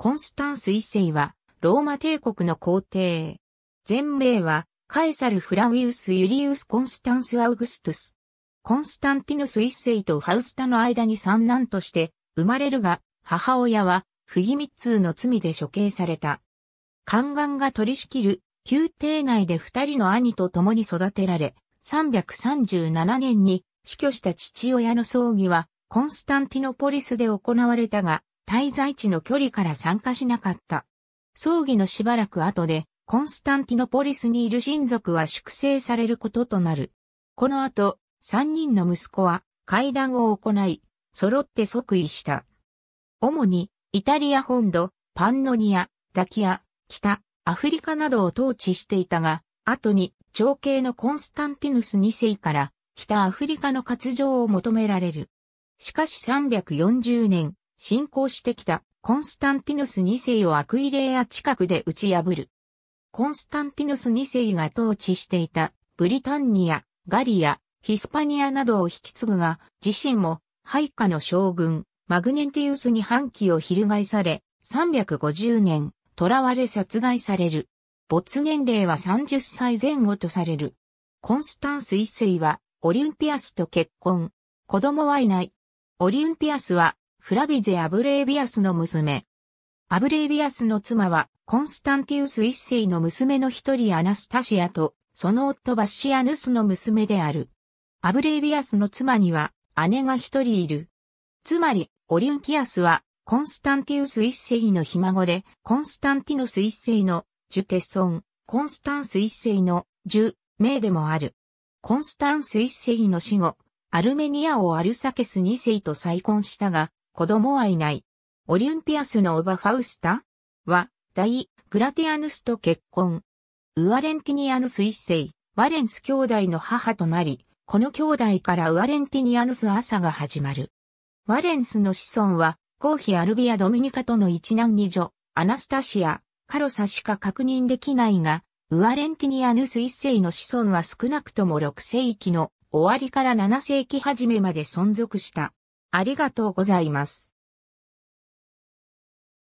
コンスタンス一世は、ローマ帝国の皇帝。全名は、カエサル・フラウィウス・ユリウス・コンスタンス・アウグストゥス。コンスタンティヌス一世とファウスタの間に三男として生まれるが、母親は不義密通の罪で処刑された。宦官が取り仕切る宮廷内で二人の兄と共に育てられ、337年に死去した父親の葬儀はコンスタンティノポリスで行われたが、滞在地の距離から参加しなかった。葬儀のしばらく後で、コンスタンティノポリスにいる親族は粛清されることとなる。この後、三人の息子は会談を行い、揃って即位した。主に、イタリア本土、パンノニア、ダキア、北、アフリカなどを統治していたが、後に、長兄のコンスタンティヌス2世から、北アフリカの割譲を求められる。しかし340年、侵攻してきたコンスタンティヌス2世をアクイレーア近くで打ち破る。コンスタンティヌス2世が統治していたブリタンニア、ガリア、ヒスパニアなどを引き継ぐが、自身も配下の将軍、マグネンティウスに反旗を翻され、350年、囚われ殺害される。没年齢は30歳前後とされる。コンスタンス一世は、オリンピアスと結婚。子供はいない。オリンピアスは、フラビゼ・アブレービアスの娘。アブレービアスの妻は、コンスタンティウス一世の娘の一人アナスタシアと、その夫バッシアヌスの娘である。アブレービアスの妻には、姉が一人いる。つまり、オリンピアスは、コンスタンティウス一世のひ孫で、コンスタンティヌス一世の、ジュテソン、コンスタンス一世の、ジュ、名でもある。コンスタンス一世の死後、アルメニア王アルサケス二世と再婚したが、子供はいない。オリュンピアスのオバファウスタは、大、グラティアヌスと結婚。ウアレンティニアヌス一世、ワレンス兄弟の母となり、この兄弟からウアレンティニアヌス朝が始まる。ワレンスの子孫は、コーヒアルビア・ドミニカとの一男二女、アナスタシア、カロサしか確認できないが、ウアレンティニアヌス一世の子孫は少なくとも6世紀の終わりから7世紀初めまで存続した。ありがとうございます。